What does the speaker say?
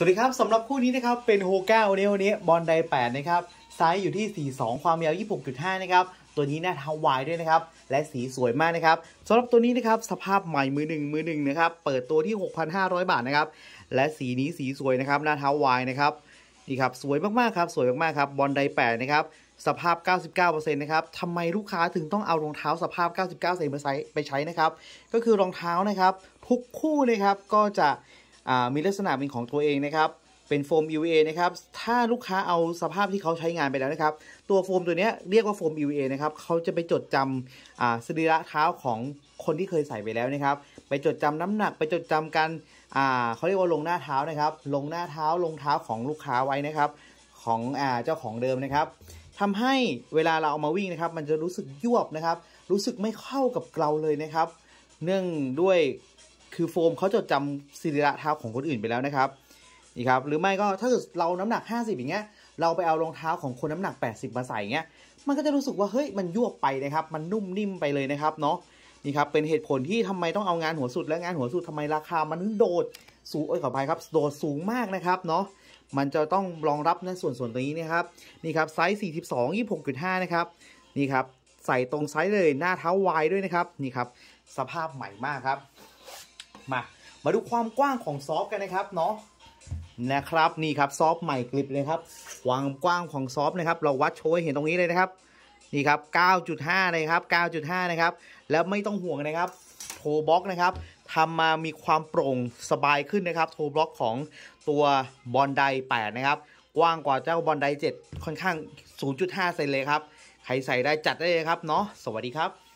สวัสดีครับสำหรับคู่นี้นะครับเป็นโฮก้าเนี้วันนี้บอลได8นะครับไซส์อยู่ที่ 42 ความยาว 26.5 นะครับตัวนี้หน้าท้าวายด้วยนะครับและสีสวยมากนะครับสำหรับตัวนี้นะครับสภาพใหม่มือหนึ่งมือหนึ่งนะครับเปิดตัวที่ 6,500 บาทนะครับและสีนี้สีสวยนะครับหน้าท้าวายนะครับนี่ครับสวยมากๆครับสวยมากๆครับบอลได8นะครับสภาพ 99%นะครับทำไมลูกค้าถึงต้องเอารองเท้าสภาพ 99%ใไปใช้นะครับก็คือรองเท้านะครับทุกคู่นะครับก็จะมีลักษณะเป็นของตัวเองนะครับ เป็นโฟม UA นะครับ ถ้าลูกค้าเอาสภาพที่เขาใช้งานไปแล้วนะครับ ตัวโฟมตัวนี้เรียกว่าโฟม UA นะครับ เขาจะไปจดจำสรีระเท้าของคนที่เคยใส่ไปแล้วนะครับ ไปจดจำน้ำหนักไปจดจำกันเขาเรียกว่าลงหน้าเท้านะครับ ลงหน้าเท้าลงเท้าของลูกค้าไว้นะครับ ของอเจ้าของเดิมนะครับ ทำให้เวลาเราเอามาวิ่งนะครับ มันจะรู้สึกยวบนะครับ รู้สึกไม่เข้ากับเราเลยนะครับ เนื่องด้วยคือโฟมเขาจดจำสริระเท้าของคนอื่นไปแล้วนะครับนี่ครับหรือไม่ก็ถ้าเกิดเราน้ำหนัก 50อย่างเงี้ยเราไปเอารองเท้าของคนน้ำหนัก 80 มาใส่เงี้ยมันก็จะรู้สึกว่าเฮ้ย มันยั่วไปนะครับ มันนุ่มนิ่มไปเลยนะครับเนาะนี่ครับ เป็นเหตุผลที่ทำไมต้องเอางานหัวสุด และงานหัวสุดทำไมราคามันถึงโดดสูงเอ้ยขออภัยครับโดดสูงมากนะครับเนาะมันจะต้องรองรับในส่วนส่วนตรงนี้นะครับนี่ครับไซส์42 26.5นะครับนี่ครับใส่ตรงไซส์เลยหน้าเท้าวายด้วยนะครับนี่ครับสภาพใหม่มากครับมามาดูความกว้างของซอฟกันนะครับเนาะนะครับ นี่ครับซอฟใหม่กลิบเลยครับความกว้างของซอฟนะครับเราวัดโชว์เห็นตรงนี้เลยนะครับ นี่ครับ 9.5นะครับ 9.5 นะครับแล้วไม่ต้องห่วงนะครับโทบล็อกนะครับทำมามีความโปร่งสบายขึ้นนะครับ โทบล็อกของตัวบอลได 8 นะครับกว้างกว่าเจ้าบอลได 7 ค่อนข้าง 0.5เซนเลยครับใครใส่ได้จัดได้เลยครับเนาะสวัสดีครับ